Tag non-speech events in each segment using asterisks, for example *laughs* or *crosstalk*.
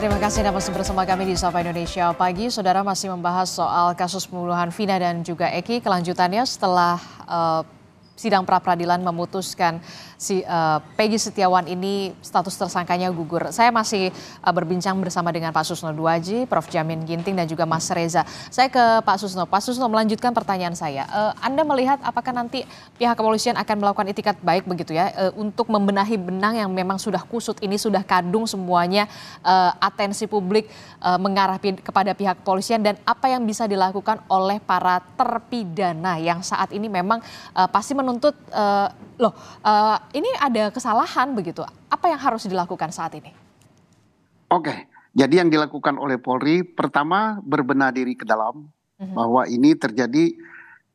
Terima kasih Anda masih bersama kami di Sapa Indonesia Pagi. Saudara masih membahas soal kasus pembunuhan Vina dan juga Eki. Kelanjutannya setelah uh, sidang pra peradilan memutuskan si uh, Peggy Setiawan ini status tersangkanya gugur. Saya masih uh, berbincang bersama dengan Pak Susno Duaji, Prof Jamin Ginting dan juga Mas Reza. Saya ke Pak Susno. Pak Susno melanjutkan pertanyaan saya. Uh, Anda melihat apakah nanti pihak kepolisian akan melakukan itikat baik begitu ya uh, untuk membenahi benang yang memang sudah kusut ini sudah kadung semuanya uh, atensi publik uh, mengarah kepada pihak kepolisian dan apa yang bisa dilakukan oleh para terpidana yang saat ini memang uh, pasti menunggu menuntut uh, loh uh, ini ada kesalahan begitu. Apa yang harus dilakukan saat ini? Oke, jadi yang dilakukan oleh Polri pertama berbenah diri ke dalam mm-hmm. bahwa ini terjadi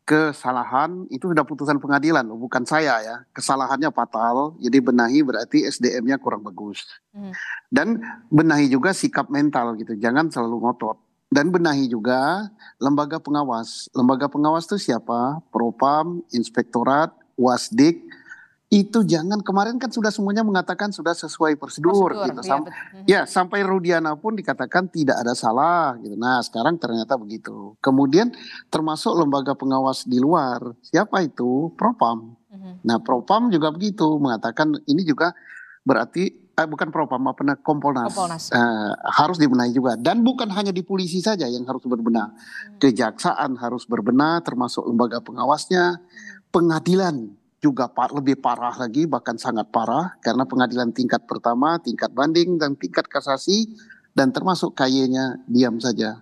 kesalahan itu sudah putusan pengadilan loh, bukan saya ya. Kesalahannya fatal, jadi benahi berarti SDM-nya kurang bagus. Mm-hmm. Dan benahi juga sikap mental gitu, jangan selalu ngotot dan benahi juga lembaga pengawas. Lembaga pengawas itu siapa? Propam, Inspektorat, Wasdik. Itu jangan kemarin kan sudah semuanya mengatakan sudah sesuai prosedur, prosedur gitu. Iya, Sam ya, ya sampai Rudiana pun dikatakan tidak ada salah gitu. Nah, sekarang ternyata begitu. Kemudian termasuk lembaga pengawas di luar. Siapa itu? Propam. Mhm. Nah, Propam juga begitu mengatakan ini juga berarti eh, bukan propam apa kompolnas, kompolnas. Eh, harus dibenahi juga dan bukan hanya di polisi saja yang harus berbenah hmm. kejaksaan harus berbenah termasuk lembaga pengawasnya pengadilan juga par lebih parah lagi bahkan sangat parah karena pengadilan tingkat pertama tingkat banding dan tingkat kasasi dan termasuk ky diam saja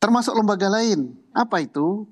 termasuk lembaga lain apa itu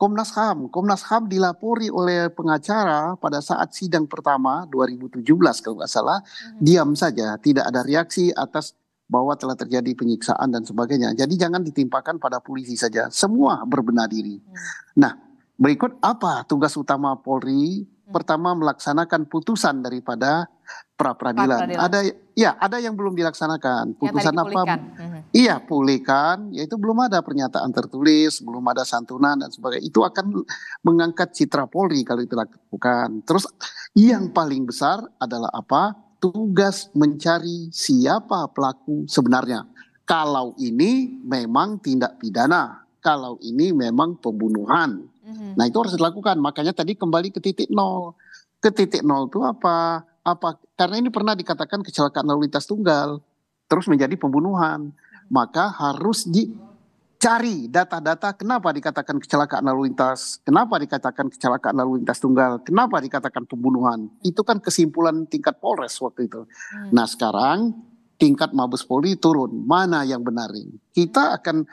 Komnas HAM. Komnas HAM dilapori oleh pengacara pada saat sidang pertama 2017 kalau nggak salah, hmm. diam saja, tidak ada reaksi atas bahwa telah terjadi penyiksaan dan sebagainya. Jadi jangan ditimpakan pada polisi saja, semua berbenah diri. Hmm. Nah, berikut apa tugas utama Polri? Hmm. Pertama melaksanakan putusan daripada pra peradilan. Ada ya, ada yang belum dilaksanakan. Putusan apa? Hmm. Iya pulihkan, ya, itu belum ada pernyataan tertulis, belum ada santunan dan sebagainya. Itu akan mengangkat citra Polri kalau itu dilakukan. Terus yang paling besar adalah apa? Tugas mencari siapa pelaku sebenarnya. Kalau ini memang tindak pidana, kalau ini memang pembunuhan. Mm-hmm. Nah itu harus dilakukan. Makanya tadi kembali ke titik nol. Ke titik nol itu apa? Apa? Karena ini pernah dikatakan kecelakaan lalu lintas tunggal, terus menjadi pembunuhan maka harus dicari data-data kenapa dikatakan kecelakaan lalu lintas, kenapa dikatakan kecelakaan lalu lintas tunggal, kenapa dikatakan pembunuhan. Itu kan kesimpulan tingkat Polres waktu itu. Hmm. Nah, sekarang tingkat Mabes Polri turun. Mana yang benar ini? Kita akan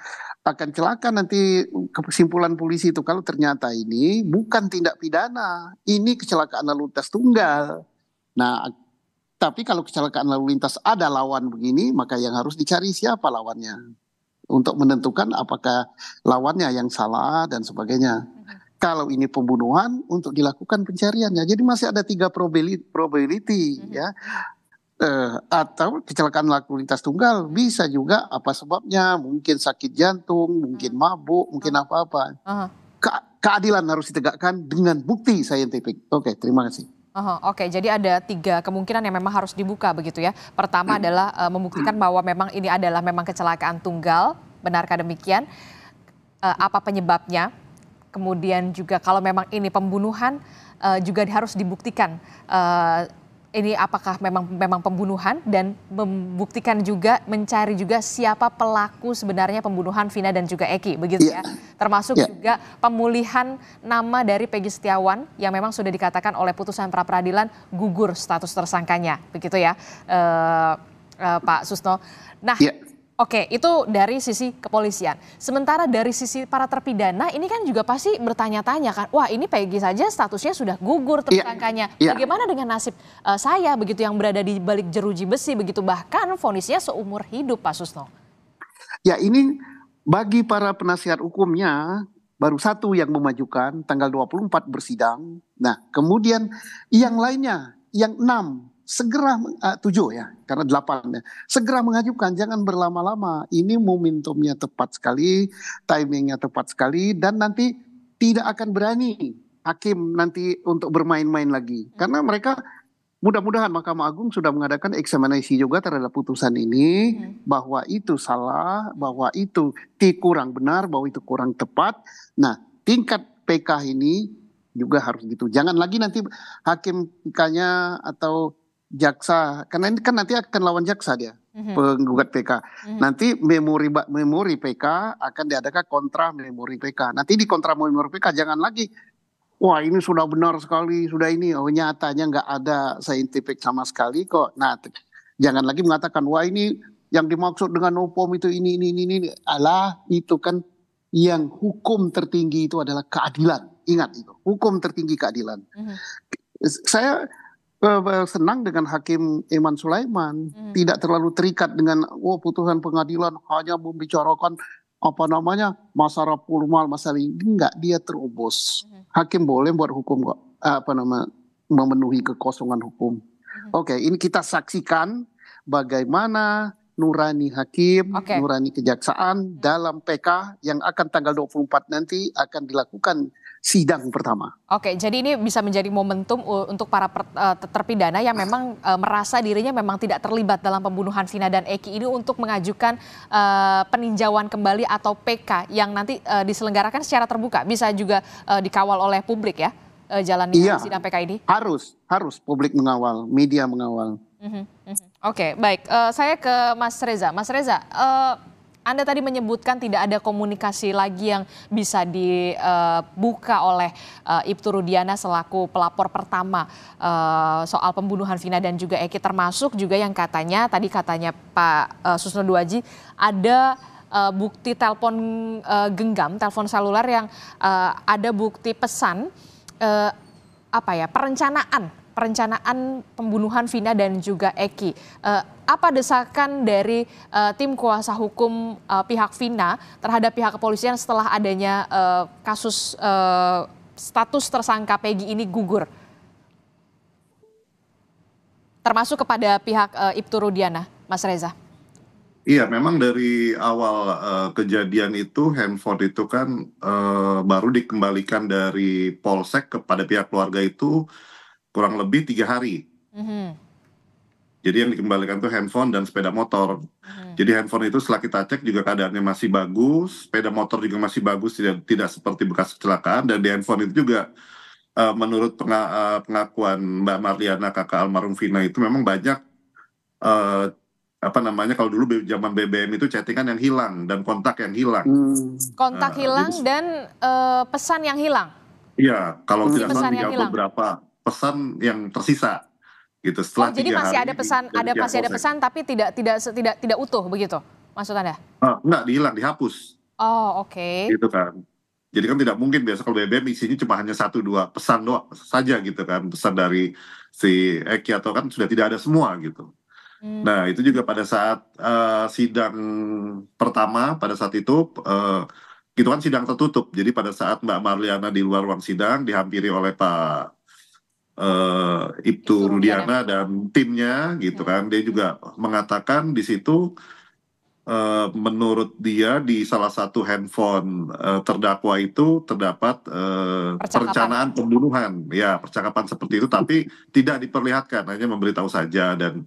akan celaka nanti kesimpulan polisi itu kalau ternyata ini bukan tindak pidana, ini kecelakaan lalu lintas tunggal. Nah, tapi kalau kecelakaan lalu lintas ada lawan begini, maka yang harus dicari siapa lawannya untuk menentukan apakah lawannya yang salah dan sebagainya. Mm-hmm. Kalau ini pembunuhan untuk dilakukan pencariannya. Jadi masih ada tiga probability mm-hmm. ya. Uh, atau kecelakaan lalu lintas tunggal mm-hmm. bisa juga apa sebabnya mungkin sakit jantung mungkin mabuk mungkin oh. apa-apa uh-huh. Ke keadilan harus ditegakkan dengan bukti saintifik oke okay, terima kasih Uh-huh, Oke, okay. jadi ada tiga kemungkinan yang memang harus dibuka begitu ya. Pertama hmm. adalah uh, membuktikan bahwa memang ini adalah memang kecelakaan tunggal, benarkah demikian? Uh, apa penyebabnya? Kemudian juga kalau memang ini pembunuhan uh, juga harus dibuktikan uh, ini apakah memang memang pembunuhan dan membuktikan juga mencari juga siapa pelaku sebenarnya pembunuhan Vina dan juga Eki begitu yeah. ya termasuk yeah. juga pemulihan nama dari Pegi Setiawan yang memang sudah dikatakan oleh putusan pra peradilan gugur status tersangkanya begitu ya uh, uh, Pak Susno nah yeah. Oke, itu dari sisi kepolisian. Sementara dari sisi para terpidana ini kan juga pasti bertanya-tanya kan, wah ini Peggy saja statusnya sudah gugur iya, tersangkanya. Yeah, yeah. Bagaimana dengan nasib uh, saya begitu yang berada di balik jeruji besi begitu bahkan fonisnya seumur hidup Pak Susno? Ya ini bagi para penasihat hukumnya baru satu yang memajukan tanggal 24 bersidang. Nah, kemudian yang lainnya yang enam segera eh, tujuh ya karena delapan ya segera mengajukan jangan berlama-lama ini momentumnya tepat sekali timingnya tepat sekali dan nanti tidak akan berani hakim nanti untuk bermain-main lagi karena mereka mudah-mudahan Mahkamah Agung sudah mengadakan eksaminasi juga terhadap putusan ini bahwa itu salah bahwa itu kurang benar bahwa itu kurang tepat nah tingkat PK ini juga harus gitu. Jangan lagi nanti hakim kanya atau jaksa karena ini kan nanti akan lawan jaksa dia mm-hmm. penggugat PK mm-hmm. nanti memori memori PK akan diadakan kontra memori PK nanti di kontra memori PK jangan lagi wah ini sudah benar sekali sudah ini oh nyatanya nggak ada saintifik sama sekali kok nah jangan lagi mengatakan wah ini yang dimaksud dengan opom itu ini ini ini ini alah itu kan yang hukum tertinggi itu adalah keadilan ingat itu hukum tertinggi keadilan mm-hmm. saya senang dengan Hakim Iman Sulaiman, hmm. tidak terlalu terikat dengan oh putusan pengadilan hanya membicarakan apa namanya masalah formal masalah ini enggak dia terobos. Hmm. Hakim boleh buat hukum kok apa nama memenuhi kekosongan hukum. Hmm. Oke, okay, ini kita saksikan bagaimana nurani hakim, okay. nurani kejaksaan hmm. dalam PK yang akan tanggal 24 nanti akan dilakukan sidang pertama. Oke, jadi ini bisa menjadi momentum untuk para eh, terpidana yang memang eh, merasa dirinya memang tidak terlibat dalam pembunuhan Vina dan Eki ini untuk mengajukan eh, peninjauan kembali atau PK yang nanti diselenggarakan secara terbuka, bisa juga dikawal oleh publik ya jalan iya, sidang PK ini. Harus, harus publik mengawal, media mengawal. Mm -hmm, Oke, baik. Uh, saya ke Mas Reza. Mas Reza. Uh, anda tadi menyebutkan tidak ada komunikasi lagi yang bisa dibuka oleh eh, Ibtu Rudiana selaku pelapor pertama eh, soal pembunuhan Vina dan juga Eki termasuk juga yang katanya tadi katanya Pak eh, Susno Duaji ada bukti telepon genggam, telepon seluler yang ada bukti pesan apa ya perencanaan perencanaan pembunuhan Vina dan juga Eki. Uh, apa desakan dari uh, tim kuasa hukum uh, pihak Vina terhadap pihak kepolisian setelah adanya uh, kasus uh, status tersangka Peggy ini gugur? Termasuk kepada pihak uh, Ibtu Rudiana, Mas Reza. Iya, memang dari awal uh, kejadian itu handphone itu kan uh, baru dikembalikan dari polsek kepada pihak keluarga itu kurang lebih tiga hari. Mm-hmm. Jadi yang dikembalikan tuh handphone dan sepeda motor. hmm Jadi handphone itu setelah kita cek juga keadaannya masih bagus, sepeda motor juga masih bagus, tidak tidak seperti bekas kecelakaan dan di handphone itu juga uh, menurut penga, eh, pengakuan Mbak Marliana kakak almarhum Vina itu memang banyak uh, apa namanya kalau dulu zaman BBM itu chattingan yang hilang dan kontak yang hilang. Hmm. Kontak uh, hilang jadi, dan uh, pesan yang hilang. Iya, kalau hmm. tidak salah berapa. beberapa pesan yang tersisa gitu setelah oh, jadi masih ada pesan ada masih ada pesan tapi tidak tidak tidak tidak utuh begitu maksud anda nah, enggak dihilang dihapus oh oke okay. gitu kan jadi kan tidak mungkin biasa kalau BBM isinya cuma hanya satu dua pesan doa saja gitu kan pesan dari si Eki atau kan sudah tidak ada semua gitu hmm. nah itu juga pada saat uh, sidang pertama pada saat itu uh, eh, itu kan sidang tertutup jadi pada saat Mbak Marliana di luar ruang sidang dihampiri oleh Pak uh, eh, Ibtu Rudiana dan timnya gitu hmm. kan. Dia juga mengatakan di situ uh, menurut dia di salah satu handphone uh, terdakwa itu terdapat uh, perencanaan pembunuhan. Ya, percakapan seperti itu tapi tidak diperlihatkan, hanya memberitahu saja dan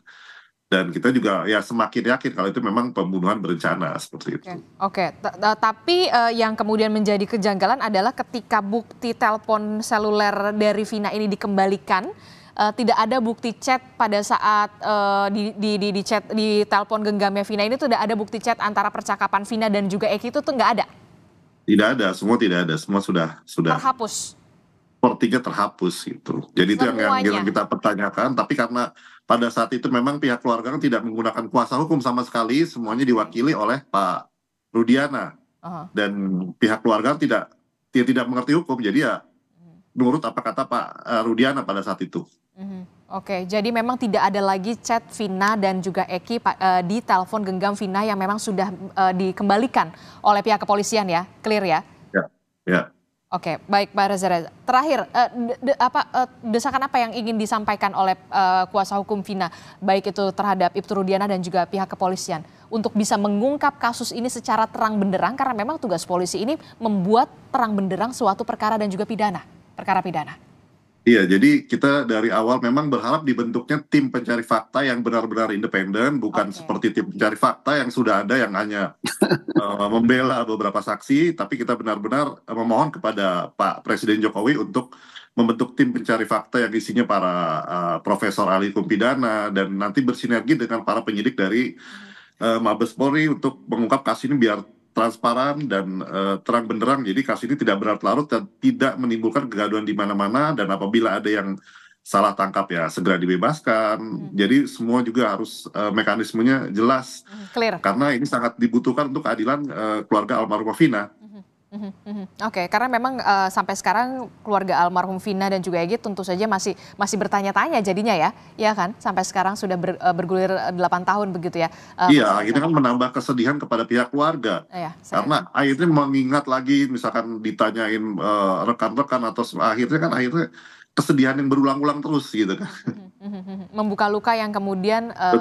dan kita juga ya semakin yakin kalau itu memang pembunuhan berencana seperti itu. Oke, okay. tapi uh, yang kemudian menjadi kejanggalan adalah ketika bukti telepon seluler dari Vina ini dikembalikan, uh, tidak ada bukti chat pada saat uh, di, di, di, di chat di telepon genggamnya Vina ini tidak ada bukti chat antara percakapan Vina dan juga Eki itu tuh nggak ada. Tidak ada, semua tidak ada, semua sudah sudah terhapus. Sepertinya terhapus itu. Jadi Semuanya. itu yang, yang kita pertanyakan, tapi karena pada saat itu memang pihak keluarga kan tidak menggunakan kuasa hukum sama sekali, semuanya diwakili oleh Pak Rudiana. Uh -huh. Dan pihak keluarga tidak dia tidak mengerti hukum, jadi ya mm-hmm. menurut apa kata Pak eh, Rudiana pada saat itu. Mm-hmm. Oke, jadi memang tidak ada lagi chat Vina dan juga Eki uh, di telepon genggam Vina yang memang sudah uh, dikembalikan oleh pihak kepolisian ya, clear ya? Ya, ya. Oke, baik Pak Reza. Terakhir, uh, de, apa uh, desakan apa yang ingin disampaikan oleh uh, kuasa hukum Vina, baik itu terhadap Ibtu Rudiana dan juga pihak kepolisian, untuk bisa mengungkap kasus ini secara terang benderang, karena memang tugas polisi ini membuat terang benderang suatu perkara dan juga pidana, perkara pidana. Iya, jadi kita dari awal memang berharap dibentuknya tim pencari fakta yang benar-benar independen, bukan okay. seperti tim pencari fakta yang sudah ada yang hanya uh, membela beberapa saksi, tapi kita benar-benar eh, memohon kepada Pak Presiden Jokowi untuk membentuk tim pencari fakta yang isinya para uh, profesor ahli hukum pidana dan nanti bersinergi dengan para penyidik dari uh, Mabes Polri untuk mengungkap kasus ini biar transparan dan uh, terang benderang. Jadi kasus ini tidak berlarut larut dan tidak menimbulkan kegaduhan di mana-mana dan apabila ada yang salah tangkap ya segera dibebaskan. Hmm. Jadi semua juga harus uh, mekanismenya jelas. Clear. Karena ini sangat dibutuhkan untuk keadilan uh, keluarga almarhumah Vina. Mm-hmm. Oke, okay, karena memang uh, sampai sekarang keluarga almarhum Vina dan juga Egy tentu saja masih masih bertanya-tanya jadinya ya, ya kan? Sampai sekarang sudah ber, uh, bergulir 8 eh, tahun begitu ya? Uh, iya, ini kan, kan menambah kesedihan kepada pihak keluarga, uh, ya, karena akhirnya mengingat lagi misalkan ditanyain rekan-rekan uh, rekan -rekan atau akhirnya kan akhirnya kesedihan yang berulang-ulang terus gitu kan. Mm-hmm. Mhm. Membuka luka yang kemudian uh,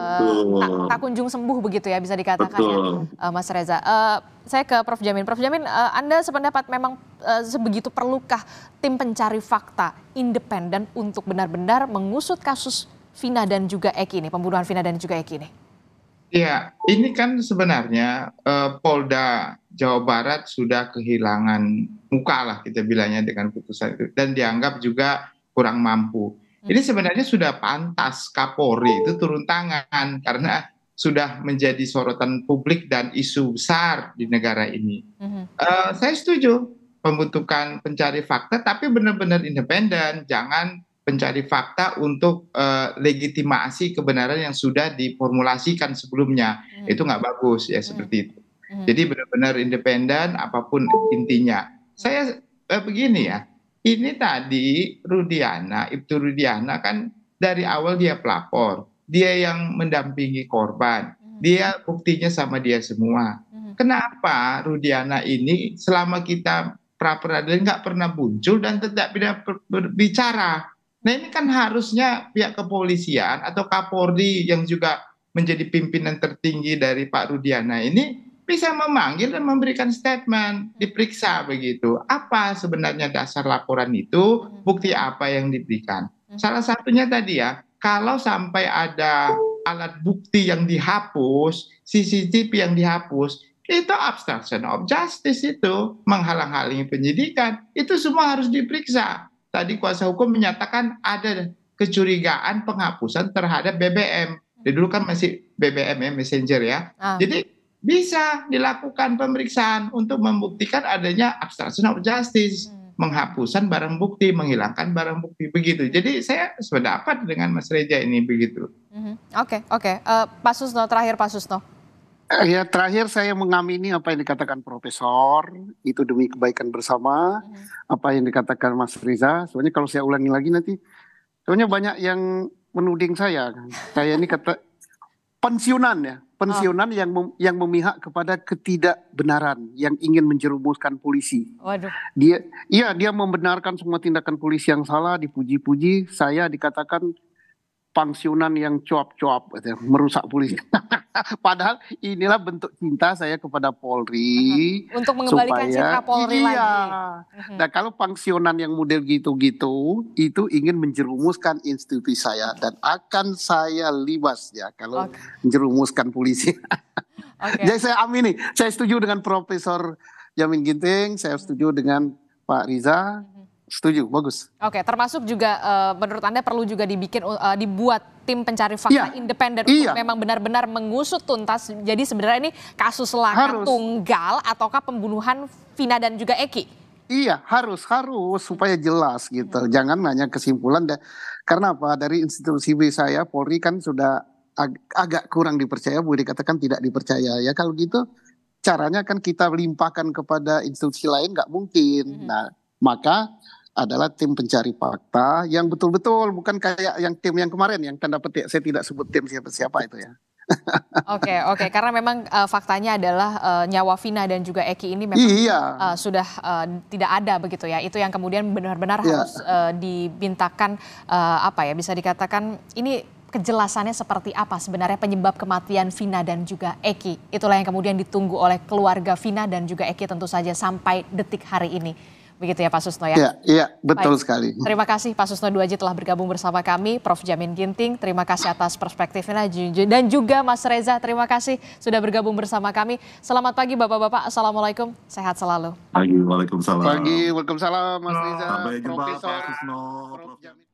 tak, tak kunjung sembuh begitu ya bisa dikatakan ya, Betul. ya, uh, Mas Reza. Uh, saya ke Prof Jamin. Prof Jamin, uh, Anda sependapat memang uh, sebegitu perlukah tim pencari fakta independen untuk benar-benar mengusut kasus Vina dan juga Eki ini, pembunuhan Vina dan juga Eki ini? Ya, ini kan sebenarnya uh, Polda Jawa Barat sudah kehilangan muka lah kita bilangnya dengan putusan itu dan dianggap juga kurang mampu ini sebenarnya sudah pantas kapolri itu turun tangan karena sudah menjadi sorotan publik dan isu besar di negara ini. Uh, saya setuju pembentukan pencari fakta, tapi benar-benar independen, jangan pencari fakta untuk uh, legitimasi kebenaran yang sudah diformulasikan sebelumnya. Mhm. Itu nggak bagus ya mhm. seperti itu. Jadi benar-benar independen apapun intinya. Saya eh, begini ya, ini tadi Rudiana, Ibtu Rudiana kan dari awal dia pelapor, dia yang mendampingi korban, hmm. dia buktinya sama dia semua. Hmm. Kenapa Rudiana ini selama kita pra peradilan nggak pernah muncul dan tidak pernah berbicara? Nah ini kan harusnya pihak kepolisian atau Kapolri yang juga menjadi pimpinan tertinggi dari Pak Rudiana ini bisa memanggil dan memberikan statement, diperiksa begitu. Apa sebenarnya dasar laporan itu, bukti apa yang diberikan. Salah satunya tadi ya, kalau sampai ada alat bukti yang dihapus, CCTV yang dihapus, itu obstruction of justice itu, menghalang-halangi penyidikan, itu semua harus diperiksa. Tadi kuasa hukum menyatakan ada kecurigaan penghapusan terhadap BBM. Dulu kan masih BBM ya, Messenger ya. Ah. Jadi bisa dilakukan pemeriksaan untuk membuktikan adanya obstruction of justice, hmm. menghapusan barang bukti, menghilangkan barang bukti begitu. Jadi saya sependapat dengan Mas Reja ini begitu. Oke hmm. oke. Okay, okay. uh, eh, Pak Susno terakhir Pak Susno. Uh, ya terakhir saya mengamini apa yang dikatakan Profesor itu demi kebaikan bersama. Hmm. Apa yang dikatakan Mas Riza. Sebenarnya kalau saya ulangi lagi nanti, sebenarnya banyak yang menuding saya. Saya ini kata pensiunan ya pensiunan oh. yang mem, yang memihak kepada ketidakbenaran yang ingin menjerumuskan polisi. Waduh. Dia iya dia membenarkan semua tindakan polisi yang salah dipuji-puji, saya dikatakan pangsiunan yang cuap-cuap gitu, merusak polisi. *laughs* Padahal inilah bentuk cinta saya kepada Polri mm-hmm. untuk mengembalikan supaya, cinta Polri iya. lagi. Mm-hmm. Nah, kalau pensiunan yang model gitu-gitu itu ingin menjerumuskan institusi saya dan akan saya libas ya kalau okay. menjerumuskan polisi. *laughs* okay. Jadi saya amini, saya setuju dengan Profesor Jamin Ginting, saya setuju dengan Pak Riza. Mm-hmm setuju, bagus. Oke, termasuk juga uh, menurut Anda perlu juga dibikin uh, dibuat tim pencari fakta iya. independen iya. untuk memang benar-benar mengusut tuntas. Jadi sebenarnya ini kasus laka harus. tunggal ataukah pembunuhan Vina dan juga Eki? Iya, harus harus supaya jelas gitu. Hmm. Jangan hanya kesimpulan Deh. karena apa? Dari institusi B saya Polri kan sudah ag agak kurang dipercaya, boleh dikatakan tidak dipercaya. Ya kalau gitu caranya kan kita limpahkan kepada institusi lain Gak mungkin. Hmm. Nah, maka adalah tim pencari fakta yang betul-betul bukan kayak yang tim yang kemarin yang tanda petik saya tidak sebut tim siapa-siapa itu ya. *laughs* Oke, oke. Okay, okay. Karena memang uh, faktanya adalah uh, nyawa Vina dan juga Eki ini memang iya. uh, sudah uh, tidak ada begitu ya. Itu yang kemudian benar-benar iya. harus uh, dibintakan uh, apa ya? Bisa dikatakan ini kejelasannya seperti apa sebenarnya penyebab kematian Vina dan juga Eki. Itulah yang kemudian ditunggu oleh keluarga Vina dan juga Eki tentu saja sampai detik hari ini. Begitu ya Pak Susno ya? Iya, ya, betul Baik. sekali. Terima kasih Pak Susno Duaji telah bergabung bersama kami. Prof. Jamin Ginting, terima kasih atas perspektifnya. Dan juga Mas Reza, terima kasih sudah bergabung bersama kami. Selamat pagi Bapak-Bapak. Assalamualaikum. Sehat selalu. Pagi, Waalaikumsalam. Pagi, Waalaikumsalam Mas Reza. Sampai jumpa Profesor, Pak Susno. Prof. Jamin.